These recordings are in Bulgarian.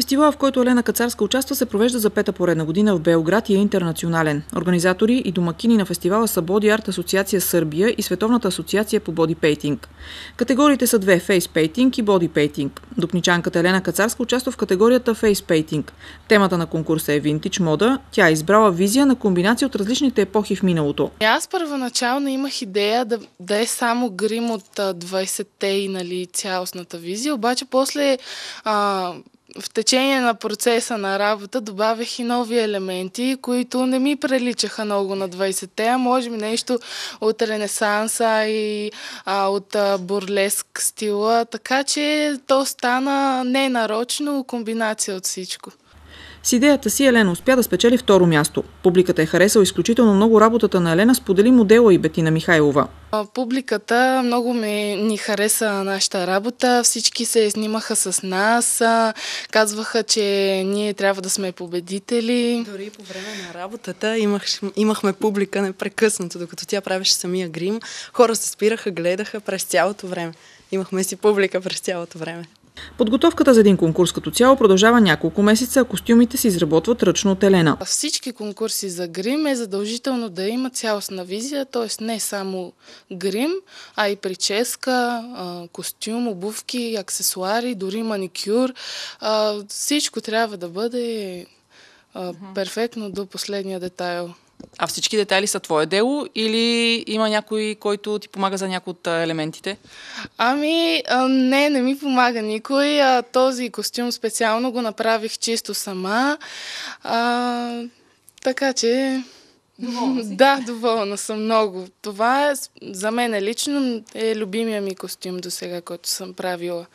Фестивалът, в който Елена Кацарска участва, се провежда за пета поредна година в Белград и е интернационален. Организатори и домакини на фестивала са Body Art Асоциация Сърбия и Световната асоциация по бодипейтинг. Категориите са две – фейспейтинг и бодипейтинг. Допничанката Елена Кацарска участва в категорията фейспейтинг. Темата на конкурса е винтич мода. Тя е избрала визия на комбинация от различните епохи в миналото. Аз първоначално имах идея да, да е само грим от 20-те и нали, цялостната визия, обаче после а, в течение на процеса на работа добавих и нови елементи, които не ми приличаха много на 20-те, а може би нещо от Ренесанса и а, от а, бурлеск стила, така че то стана ненарочно комбинация от всичко. С идеята си Елена успя да спечели второ място. Публиката е харесала изключително много работата на Елена, сподели модела и Бетина Михайлова. Публиката много ми, ни хареса нашата работа. Всички се снимаха с нас, казваха, че ние трябва да сме победители. Дори по време на работата имах, имахме публика непрекъснато, докато тя правеше самия грим. Хора се спираха, гледаха през цялото време. Имахме си публика през цялото време. Подготовката за един конкурс като цяло продължава няколко месеца, а костюмите се изработват ръчно от Елена. Всички конкурси за грим е задължително да има цялостна визия, т.е. не само грим, а и прическа, костюм, обувки, аксесуари, дори маникюр. Всичко трябва да бъде перфектно до последния детайл. А всички детайли са твое дело или има някой, който ти помага за някои от елементите? Ами, не, не ми помага никой. А, този костюм специално го направих чисто сама. А, така че... Доволна си. Да, доволна съм много. Това е, за мен лично е любимия ми костюм до сега, който съм правила.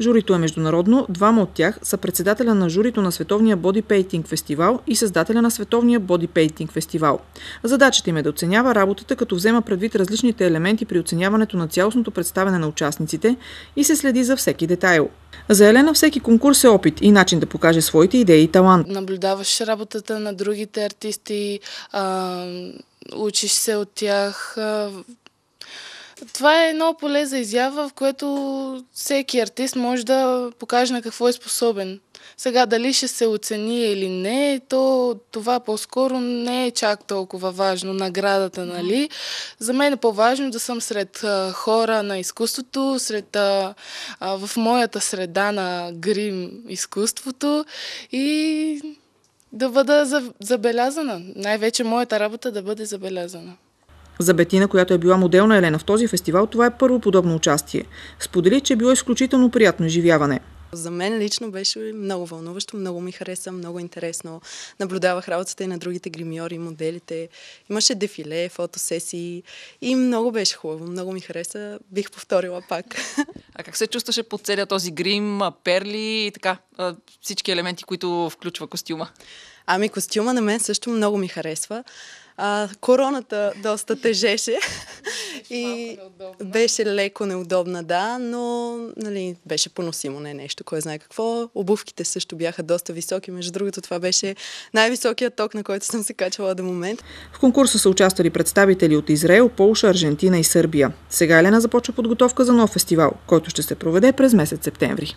Журито е международно, двама от тях са председателя на журито на Световния бодипейтинг фестивал и създателя на Световния бодипейтинг фестивал. Задачата им е да оценява работата, като взема предвид различните елементи при оценяването на цялостното представяне на участниците и се следи за всеки детайл. За Елена всеки конкурс е опит и начин да покаже своите идеи и талант. Наблюдаваш работата на другите артисти, а, учиш се от тях, това е едно поле за изява, в което всеки артист може да покаже на какво е способен. Сега дали ще се оцени или не, то това по-скоро не е чак толкова важно, наградата, нали? За мен е по-важно да съм сред а, хора на изкуството, сред, а, а, в моята среда на грим изкуството и да бъда забелязана. Най-вече моята работа да бъде забелязана. За Бетина, която е била модел на Елена в този фестивал, това е първо подобно участие. Сподели, че е било изключително приятно изживяване. За мен лично беше много вълнуващо, много ми хареса, много интересно. Наблюдавах работата и на другите гримьори, моделите. Имаше дефиле, фотосесии и много беше хубаво, много ми хареса. Бих повторила пак. А как се чувстваше под целият този грим, перли и така всички елементи, които включва костюма? Ами костюма на мен също много ми харесва. А, короната доста тежеше и беше леко неудобна, да, но нали, беше поносимо, не нещо, кой знае какво. Обувките също бяха доста високи, между другото това беше най-високият ток, на който съм се качвала до момент. В конкурса са участвали представители от Израел, Полша, Аржентина и Сърбия. Сега Елена започва подготовка за нов фестивал, който ще се проведе през месец септември.